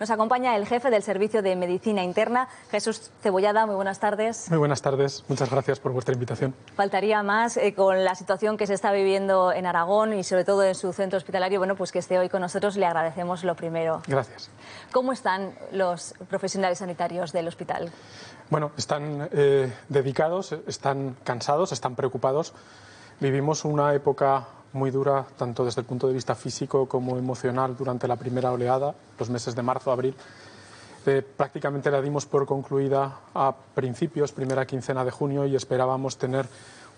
Nos acompaña el jefe del Servicio de Medicina Interna, Jesús Cebollada. Muy buenas tardes. Muy buenas tardes. Muchas gracias por vuestra invitación. Faltaría más eh, con la situación que se está viviendo en Aragón y sobre todo en su centro hospitalario. Bueno, pues que esté hoy con nosotros. Le agradecemos lo primero. Gracias. ¿Cómo están los profesionales sanitarios del hospital? Bueno, están eh, dedicados, están cansados, están preocupados. Vivimos una época muy dura, tanto desde el punto de vista físico como emocional, durante la primera oleada, los meses de marzo, abril. Eh, prácticamente la dimos por concluida a principios, primera quincena de junio, y esperábamos tener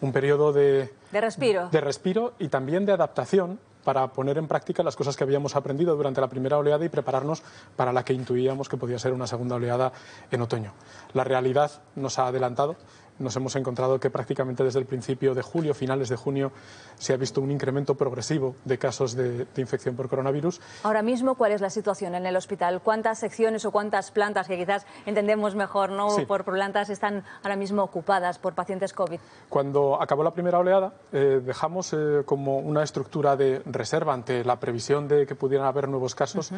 un periodo de, de, respiro. de respiro y también de adaptación para poner en práctica las cosas que habíamos aprendido durante la primera oleada y prepararnos para la que intuíamos que podía ser una segunda oleada en otoño. La realidad nos ha adelantado nos hemos encontrado que prácticamente desde el principio de julio, finales de junio, se ha visto un incremento progresivo de casos de, infección por coronavirus. Ahora mismo, ¿cuál es la situación en el hospital? ¿Cuántas secciones o cuántas plantas, que quizás entendemos mejor, ¿no? Por plantas están ahora mismo ocupadas por pacientes COVID. Cuando acabó la primera oleada, eh, dejamos eh, como una estructura de reserva ante la previsión de que pudieran haber nuevos casos,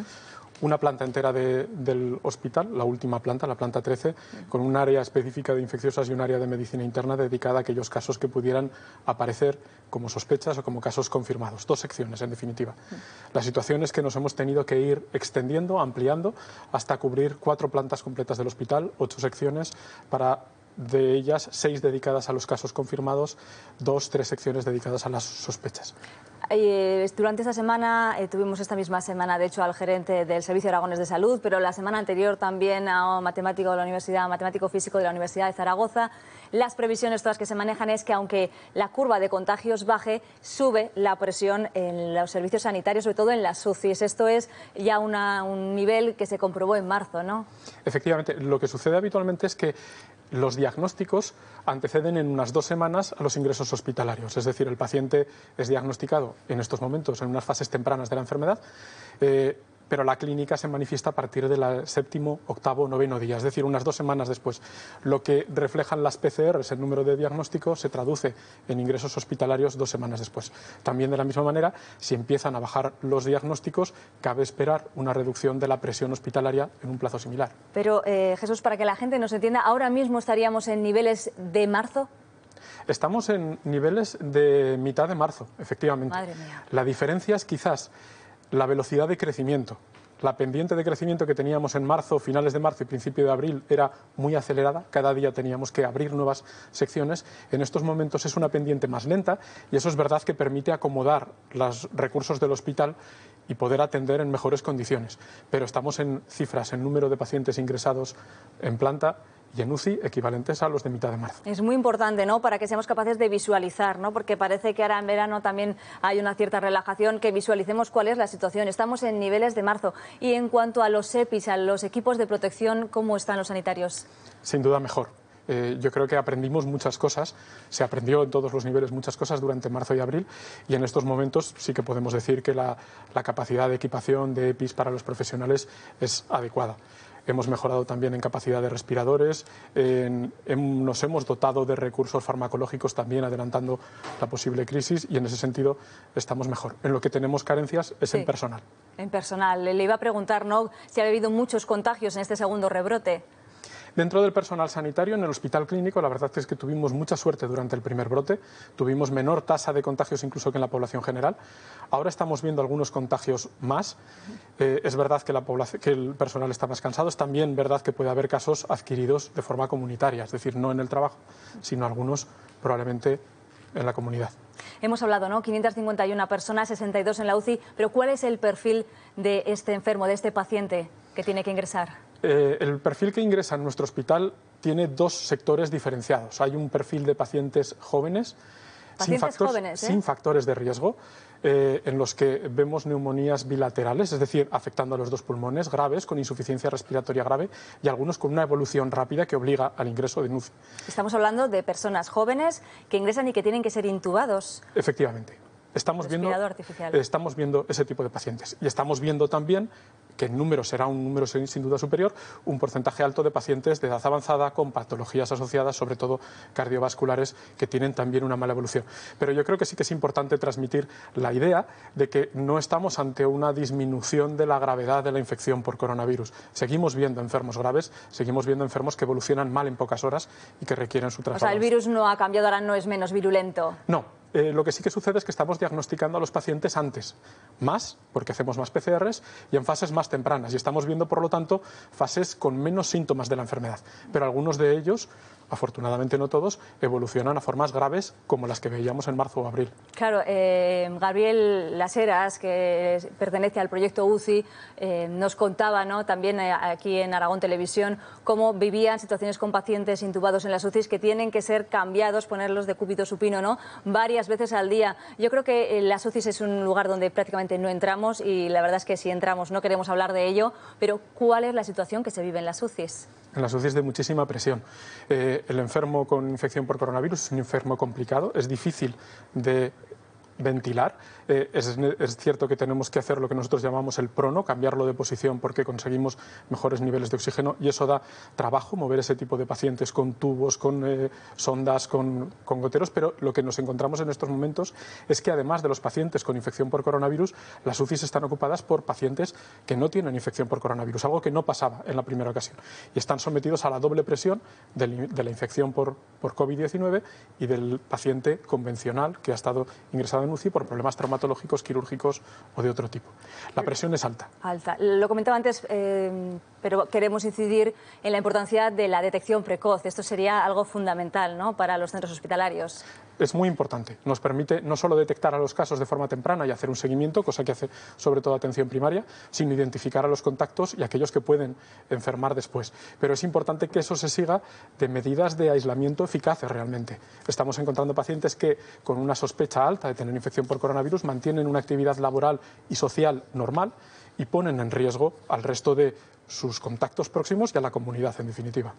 una planta entera del hospital, la última planta, la planta 13, con un área específica de infecciosas y un área de medicina interna dedicada a aquellos casos que pudieran aparecer como sospechas o como casos confirmados. Dos secciones, en definitiva. La situación es que nos hemos tenido que ir extendiendo, ampliando, hasta cubrir cuatro plantas completas del hospital, ocho secciones, para de ellas seis dedicadas a los casos confirmados, dos, tres secciones dedicadas a las sospechas. Eh, durante esta semana eh, tuvimos esta misma semana, de hecho, al gerente del Servicio de Aragones de Salud, pero la semana anterior también a un matemático de la Universidad, matemático físico de la Universidad de Zaragoza. Las previsiones todas que se manejan es que aunque la curva de contagios baje, sube la presión en los servicios sanitarios, sobre todo en las UCIs. Esto es ya un nivel que se comprobó en marzo, ¿no? Efectivamente, lo que sucede habitualmente es que los diagnósticos anteceden en unas dos semanas a los ingresos hospitalarios. Es decir, el paciente es diagnosticado en estos momentos en unas fases tempranas de la enfermedad. Eh, pero la clínica se manifiesta a partir del séptimo, octavo, noveno día, es decir, unas dos semanas después. Lo que reflejan las PCRs, el número de diagnósticos, se traduce en ingresos hospitalarios dos semanas después. También de la misma manera, si empiezan a bajar los diagnósticos, cabe esperar una reducción de la presión hospitalaria en un plazo similar. Pero, eh, Jesús, para que la gente nos entienda, ¿ahora mismo estaríamos en niveles de marzo? Estamos en niveles de mitad de marzo, efectivamente. La diferencia es quizás la velocidad de crecimiento. La pendiente de crecimiento que teníamos en marzo, finales de marzo y principio de abril era muy acelerada, cada día teníamos que abrir nuevas secciones. En estos momentos es una pendiente más lenta y eso es verdad que permite acomodar los recursos del hospital y poder atender en mejores condiciones. Pero estamos en cifras, en número de pacientes ingresados en planta y en UCI equivalentes a los de mitad de marzo. Es muy importante, ¿no? Para que seamos capaces de visualizar, ¿no? Porque parece que ahora en verano también hay una cierta relajación, que visualicemos cuál es la situación. Estamos en niveles de marzo. Y en cuanto a los EPIs, a los equipos de protección, ¿cómo están los sanitarios? Sin duda mejor. Eh, yo creo que aprendimos muchas cosas, se aprendió en todos los niveles muchas cosas durante marzo y abril y en estos momentos sí que podemos decir que la capacidad de equipación de EPIs para los profesionales es adecuada. Hemos mejorado también en capacidad de respiradores, nos hemos dotado de recursos farmacológicos también adelantando la posible crisis y en ese sentido estamos mejor. En lo que tenemos carencias es en personal. En personal. Le iba a preguntar, ¿no? Si ha habido muchos contagios en este segundo rebrote. Dentro del personal sanitario, en el hospital clínico, la verdad es que tuvimos mucha suerte durante el primer brote, tuvimos menor tasa de contagios incluso que en la población general. Ahora estamos viendo algunos contagios más. Eh, es verdad que, que el personal está más cansado, es también verdad que puede haber casos adquiridos de forma comunitaria, es decir, no en el trabajo, sino algunos probablemente en la comunidad. Hemos hablado, ¿no? 551 personas, 62 en la UCI, pero ¿cuál es el perfil de este enfermo, de este paciente que tiene que ingresar? Eh, el perfil que ingresa en nuestro hospital tiene dos sectores diferenciados. Hay un perfil de pacientes jóvenes, sin, ¿eh? factores, de riesgo, eh, en los que vemos neumonías bilaterales, es decir, afectando a los dos pulmones graves, con insuficiencia respiratoria grave y algunos con una evolución rápida que obliga al ingreso de NUCI. Estamos hablando de personas jóvenes que ingresan y que tienen que ser intubados. Efectivamente. Estamos viendo, estamos viendo ese tipo de pacientes. Y estamos viendo también que en número será un número sin duda superior, un porcentaje alto de pacientes de edad avanzada con patologías asociadas, sobre todo cardiovasculares, que tienen también una mala evolución. Pero yo creo que sí que es importante transmitir la idea de que no estamos ante una disminución de la gravedad de la infección por coronavirus. Seguimos viendo enfermos graves, seguimos viendo enfermos que evolucionan mal en pocas horas y que requieren su traslado. O sea, el virus no ha cambiado, ahora no es menos virulento. No, eh, lo que sí que sucede es que estamos diagnosticando a los pacientes antes, más, porque hacemos más PCRs, y en fases más tempranas. Y estamos viendo, por lo tanto, fases con menos síntomas de la enfermedad. Pero algunos de ellos afortunadamente no todos, evolucionan a formas graves como las que veíamos en marzo o abril. Claro, eh, Gabriel Laseras, que pertenece al proyecto UCI, eh, nos contaba ¿no? también eh, aquí en Aragón Televisión cómo vivían situaciones con pacientes intubados en las UCIs que tienen que ser cambiados, ponerlos de cúbito supino, ¿no? varias veces al día. Yo creo que las UCIs es un lugar donde prácticamente no entramos y la verdad es que si entramos no queremos hablar de ello, pero ¿cuál es la situación que se vive en las UCIs? En las UCIs de muchísima presión el enfermo con infección por coronavirus es un enfermo complicado, es difícil de ventilar. Eh, es, cierto que tenemos que hacer lo que nosotros llamamos el prono, cambiarlo de posición porque conseguimos mejores niveles de oxígeno y eso da trabajo, mover ese tipo de pacientes con tubos, con eh, sondas, con, con, goteros, pero lo que nos encontramos en estos momentos es que además de los pacientes con infección por coronavirus, las UCIs están ocupadas por pacientes que no tienen infección por coronavirus, algo que no pasaba en la primera ocasión. Y están sometidos a la doble presión de la infección por, COVID-19 y del paciente convencional que ha estado ingresado por problemas traumatológicos, quirúrgicos o de otro tipo. La presión es alta. Alta. Lo comentaba antes. Eh, pero queremos incidir en la importancia de la detección precoz. Esto sería algo fundamental para los centros hospitalarios es muy importante. Nos permite no solo detectar a los casos de forma temprana y hacer un seguimiento, cosa que hace sobre todo atención primaria, sino identificar a los contactos y a aquellos que pueden enfermar después. Pero es importante que eso se siga de medidas de aislamiento eficaces realmente. Estamos encontrando pacientes que, con una sospecha alta de tener infección por coronavirus, mantienen una actividad laboral y social normal y ponen en riesgo al resto de sus contactos próximos y a la comunidad en definitiva.